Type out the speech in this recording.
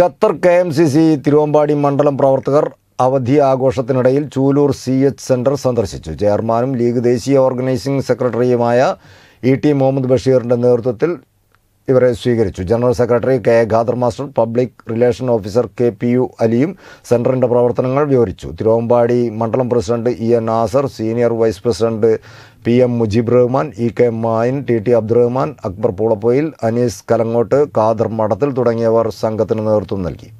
Qatar K M C C Thiruvambady മണ്ഡലം പ്രവർത്തകർ അവധി ആഘോഷത്തിനിടയിൽ ചൂലൂർ സി എച്ച് സെൻറ്റർ സന്ദർശിച്ചു ചെയർമാനും ലീഗ് ദേശീയ ഓർഗനൈസിംഗ് സെക്രട്ടറിയുമായ ഇ ടി മുഹമ്മദ് ബഷീറിൻ്റെ നേതൃത്വത്തിൽ ഇവരെ സ്വീകരിച്ചു general secretary K Khader master public relation officer K P U അലിയും സെന്ററിന്റെ പ്രവർത്തനങ്ങൾ വിവരിച്ചു തിരുവമ്പാടി മണ്ഡലം president E N Nasar senior vice president P M Mujeeb Rahman E K Mayin T T Abdurahman Akbar Poolappoyil Anees Kalangot Khader Madathil തുടങ്ങിയവർ സംഘത്തിന് നേതൃത്വം നൽകി